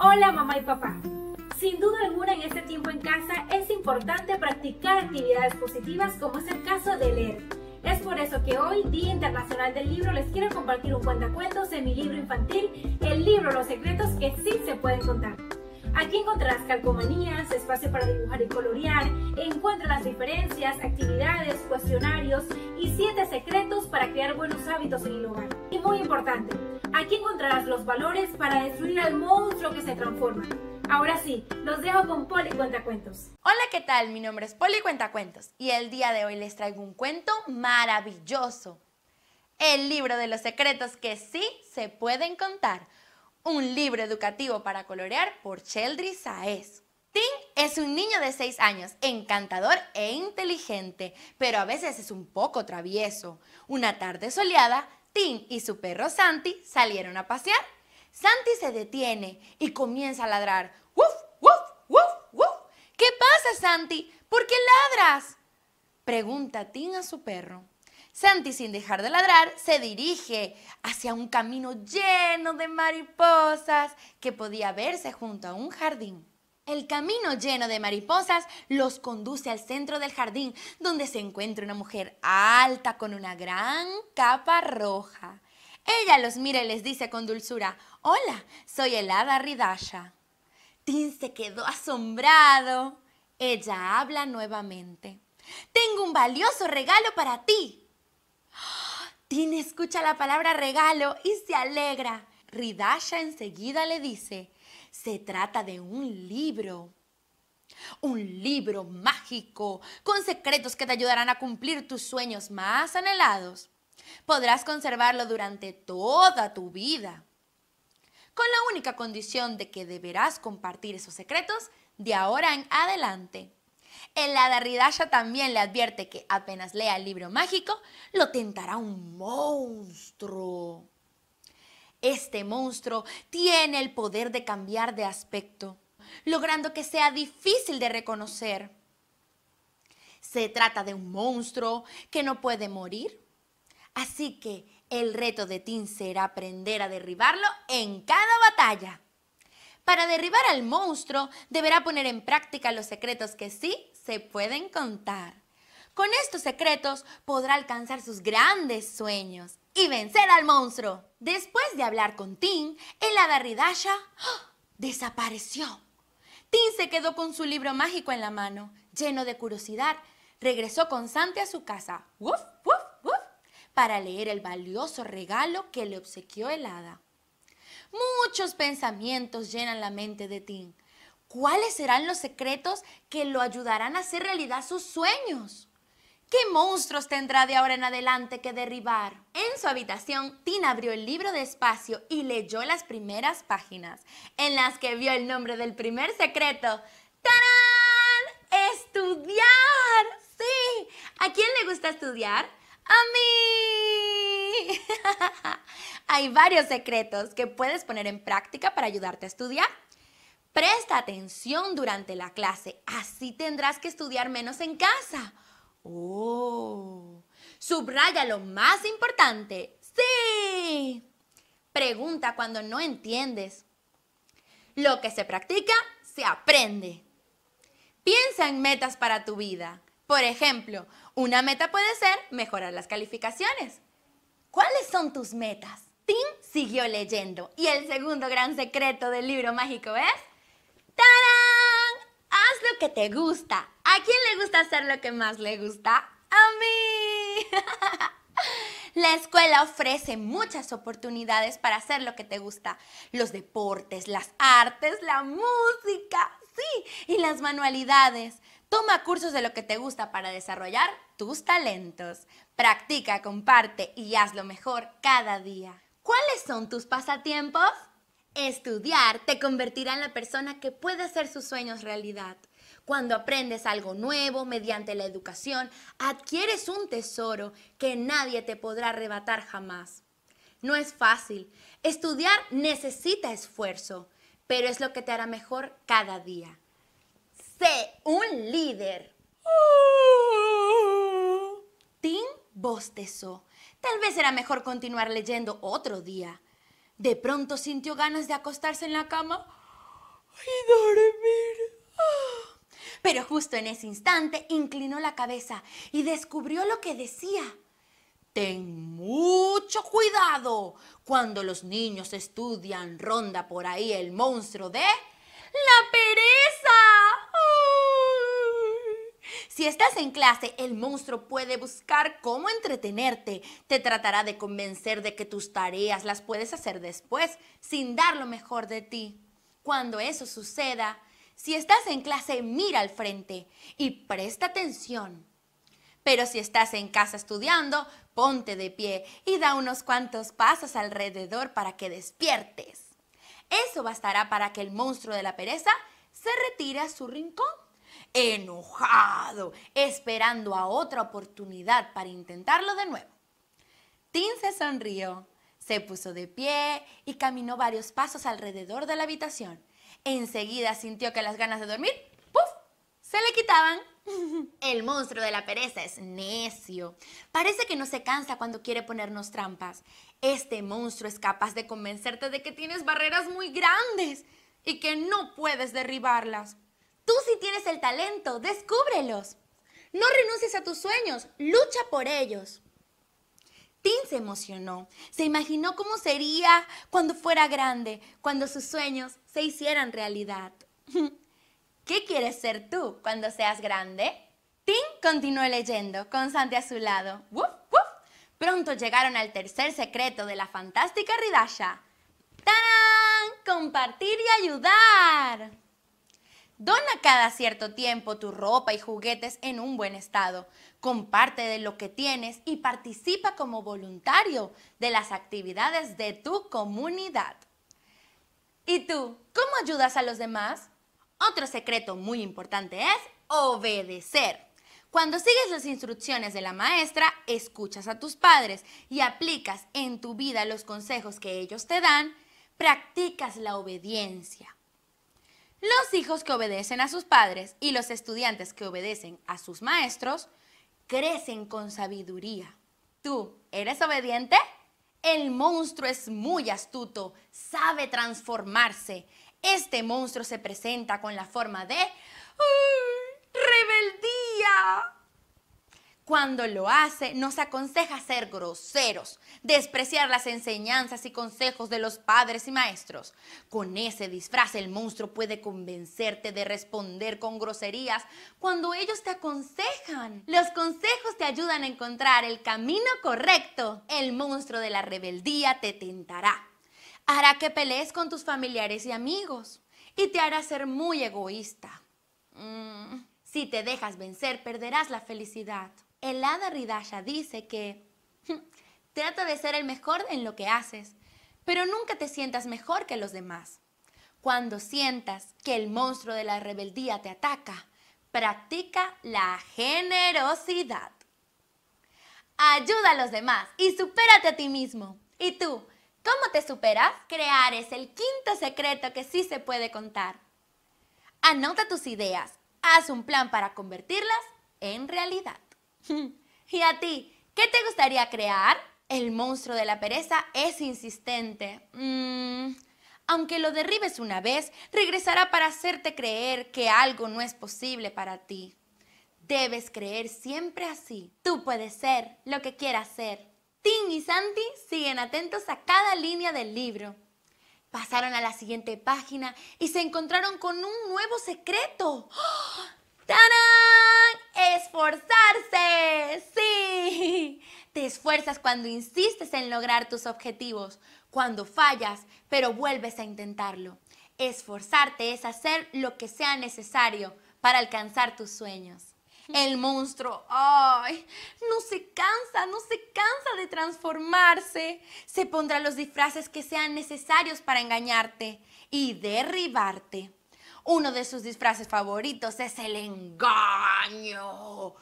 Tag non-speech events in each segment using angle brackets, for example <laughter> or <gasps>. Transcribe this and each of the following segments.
Hola mamá y papá. Sin duda alguna en este tiempo en casa es importante practicar actividades positivas como es el caso de leer. Es por eso que hoy, Día Internacional del Libro, les quiero compartir un cuentacuentos de mi libro infantil, el libro Los Secretos que sí se pueden contar. Aquí encontrarás calcomanías, espacio para dibujar y colorear, encuentra las diferencias, actividades, cuestionarios y siete secretos para crear buenos hábitos en el hogar. Y muy importante, Aquí encontrarás los valores para destruir al monstruo que se transforma. Ahora sí, los dejo con Poli Cuentacuentos. Hola, ¿qué tal? Mi nombre es Poli Cuentacuentos y el día de hoy les traigo un cuento maravilloso. El libro de los secretos que sí se pueden contar. Un libro educativo para colorear por Sheldry Saez. Tim es un niño de 6 años, encantador e inteligente, pero a veces es un poco travieso. Una tarde soleada, Tim y su perro Santi salieron a pasear. Santi se detiene y comienza a ladrar. ¡Wuf, wuf, wuf, wuf! ¿Qué pasa, Santi? ¿Por qué ladras? Pregunta Tim a su perro. Santi, sin dejar de ladrar, se dirige hacia un camino lleno de mariposas que podía verse junto a un jardín. El camino lleno de mariposas los conduce al centro del jardín, donde se encuentra una mujer alta con una gran capa roja. Ella los mira y les dice con dulzura, Hola, soy el hada Ridasha. Tin se quedó asombrado. Ella habla nuevamente. Tengo un valioso regalo para ti. Tin escucha la palabra regalo y se alegra. Ridasha enseguida le dice, se trata de un libro. Un libro mágico con secretos que te ayudarán a cumplir tus sueños más anhelados. Podrás conservarlo durante toda tu vida, con la única condición de que deberás compartir esos secretos de ahora en adelante. El Ridasha también le advierte que apenas lea el libro mágico, lo tentará un monstruo este monstruo tiene el poder de cambiar de aspecto, logrando que sea difícil de reconocer. Se trata de un monstruo que no puede morir, así que el reto de Tim será aprender a derribarlo en cada batalla. Para derribar al monstruo deberá poner en práctica los secretos que sí se pueden contar. Con estos secretos podrá alcanzar sus grandes sueños y vencer al monstruo. Después de hablar con Tim, el Ridasha Ridasha desapareció. Tim se quedó con su libro mágico en la mano, lleno de curiosidad. Regresó con Santi a su casa, ¡Uf, uf, uf! para leer el valioso regalo que le obsequió el hada. Muchos pensamientos llenan la mente de Tim. ¿Cuáles serán los secretos que lo ayudarán a hacer realidad sus sueños? ¿Qué monstruos tendrá de ahora en adelante que derribar? En su habitación, Tina abrió el libro de espacio y leyó las primeras páginas, en las que vio el nombre del primer secreto. ¡Tarán! ¡Estudiar! ¡Sí! ¿A quién le gusta estudiar? ¡A mí! <laughs> Hay varios secretos que puedes poner en práctica para ayudarte a estudiar. Presta atención durante la clase, así tendrás que estudiar menos en casa. Oh. Subraya lo más importante. Sí. Pregunta cuando no entiendes. Lo que se practica, se aprende. Piensa en metas para tu vida. Por ejemplo, una meta puede ser mejorar las calificaciones. ¿Cuáles son tus metas? Tim siguió leyendo y el segundo gran secreto del libro mágico es ¡Tarán! Haz lo que te gusta, ¿A quién le gusta hacer lo que más le gusta? A mí. <laughs> La escuela ofrece muchas oportunidades para hacer lo que te gusta. Los deportes, las artes, la música, sí, y las manualidades. Toma cursos de lo que te gusta para desarrollar tus talentos. Practica, comparte y hazlo mejor cada día. ¿Cuáles son tus pasatiempos? Estudiar te convertirá en la persona que puede hacer sus sueños realidad. Cuando aprendes algo nuevo mediante la educación, adquieres un tesoro que nadie te podrá arrebatar jamás. No es fácil. Estudiar necesita esfuerzo, pero es lo que te hará mejor cada día. Sé un líder. Tim bostezó. Tal vez era mejor continuar leyendo otro día. De pronto sintió ganas de acostarse en la cama y dormir. Pero justo en ese instante inclinó la cabeza y descubrió lo que decía. Ten mucho cuidado cuando los niños estudian, ronda por ahí el monstruo de la pereza. Si estás en clase, el monstruo puede buscar cómo entretenerte. Te tratará de convencer de que tus tareas las puedes hacer después, sin dar lo mejor de ti. Cuando eso suceda, si estás en clase, mira al frente y presta atención. Pero si estás en casa estudiando, ponte de pie y da unos cuantos pasos alrededor para que despiertes. Eso bastará para que el monstruo de la pereza se retire a su rincón, enojado, esperando a otra oportunidad para intentarlo de nuevo. Tim se sonrió, se puso de pie y caminó varios pasos alrededor de la habitación enseguida sintió que las ganas de dormir, ¡puf!, se le quitaban. <laughs> El monstruo de la pereza es necio. Parece que no se cansa cuando quiere ponernos trampas. Este monstruo es capaz de convencerte de que tienes barreras muy grandes y que no puedes derribarlas. Tú sí tienes el talento, descúbrelos. No renuncies a tus sueños, lucha por ellos. Tim se emocionó, se imaginó cómo sería cuando fuera grande, cuando sus sueños se hicieran realidad. <laughs> ¿Qué quieres ser tú cuando seas grande? Tim continuó leyendo, con Santi a su lado. Pronto llegaron al tercer secreto de la fantástica Ridasha. ¡Tarán! ¡Compartir y ayudar! Dona cada cierto tiempo tu ropa y juguetes en un buen estado. Comparte de lo que tienes y participa como voluntario de las actividades de tu comunidad. ¿Y tú, cómo ayudas a los demás? Otro secreto muy importante es obedecer. Cuando sigues las instrucciones de la maestra, escuchas a tus padres y aplicas en tu vida los consejos que ellos te dan, practicas la obediencia los hijos que obedecen a sus padres y los estudiantes que obedecen a sus maestros crecen con sabiduría. ¿Tú eres obediente? El monstruo es muy astuto, sabe transformarse. Este monstruo se presenta con la forma de rebeldía. Cuando lo hace, nos aconseja ser groseros, despreciar las enseñanzas y consejos de los padres y maestros. Con ese disfraz el monstruo puede convencerte de responder con groserías cuando ellos te aconsejan. Los consejos te ayudan a encontrar el camino correcto. El monstruo de la rebeldía te tentará. Hará que pelees con tus familiares y amigos y te hará ser muy egoísta. Mm, si te dejas vencer, perderás la felicidad. El Hada Ridaya dice que hmm, trata de ser el mejor en lo que haces, pero nunca te sientas mejor que los demás. Cuando sientas que el monstruo de la rebeldía te ataca, practica la generosidad. Ayuda a los demás y supérate a ti mismo. ¿Y tú? ¿Cómo te superas? Crear es el quinto secreto que sí se puede contar. Anota tus ideas, haz un plan para convertirlas en realidad. <laughs> ¿Y a ti? ¿Qué te gustaría crear? El monstruo de la pereza es insistente. Mm, aunque lo derribes una vez, regresará para hacerte creer que algo no es posible para ti. Debes creer siempre así. Tú puedes ser lo que quieras ser. Tim y Santi siguen atentos a cada línea del libro. Pasaron a la siguiente página y se encontraron con un nuevo secreto. <gasps> ¡Tarán! cuando insistes en lograr tus objetivos, cuando fallas, pero vuelves a intentarlo. Esforzarte es hacer lo que sea necesario para alcanzar tus sueños. El monstruo, ay, no se cansa, no se cansa de transformarse. Se pondrá los disfraces que sean necesarios para engañarte y derribarte. Uno de sus disfraces favoritos es el engaño.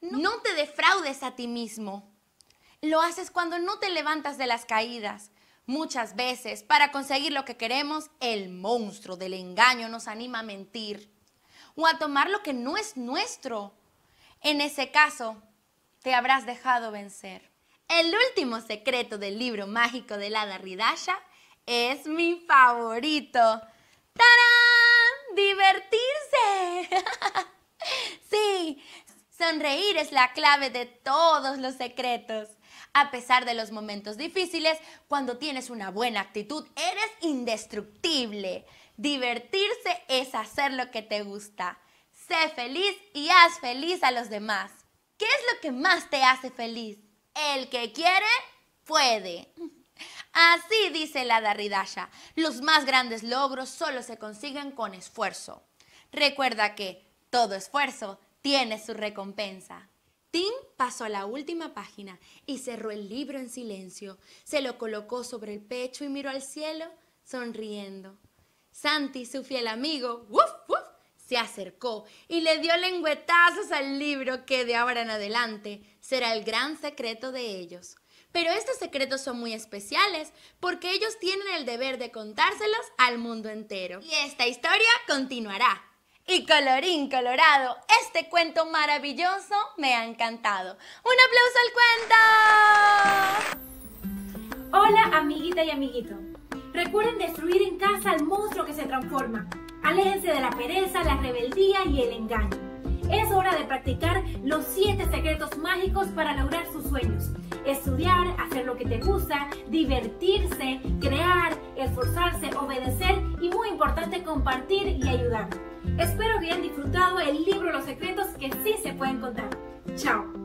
No. te defraudes a ti mismo. Lo haces cuando no te levantas de las caídas. Muchas veces, para conseguir lo que queremos, el monstruo del engaño nos anima a mentir o a tomar lo que no es nuestro. En ese caso, te habrás dejado vencer. El último secreto del libro mágico de la Ridasha es mi favorito. ¡Tarán! ¡Divertirse! <laughs> sí, Sonreír es la clave de todos los secretos. A pesar de los momentos difíciles, cuando tienes una buena actitud, eres indestructible. Divertirse es hacer lo que te gusta. Sé feliz y haz feliz a los demás. ¿Qué es lo que más te hace feliz? El que quiere, puede. Así dice la Darridasha: Los más grandes logros solo se consiguen con esfuerzo. Recuerda que todo esfuerzo tiene su recompensa. Tim pasó a la última página y cerró el libro en silencio. Se lo colocó sobre el pecho y miró al cielo, sonriendo. Santi, su fiel amigo, se acercó y le dio lengüetazos al libro que de ahora en adelante será el gran secreto de ellos. Pero estos secretos son muy especiales porque ellos tienen el deber de contárselos al mundo entero. Y esta historia continuará. Y colorín colorado, este cuento maravilloso me ha encantado. ¡Un aplauso al cuento! Hola amiguita y amiguito. Recuerden destruir en casa al monstruo que se transforma. Aléjense de la pereza, la rebeldía y el engaño. Es hora de practicar los 7 secretos mágicos para lograr sus sueños. Estudiar, hacer lo que te gusta, divertirse, crear, esforzarse, obedecer y muy importante compartir y ayudar. Espero que hayan disfrutado el libro Los secretos que sí se pueden contar. Chao.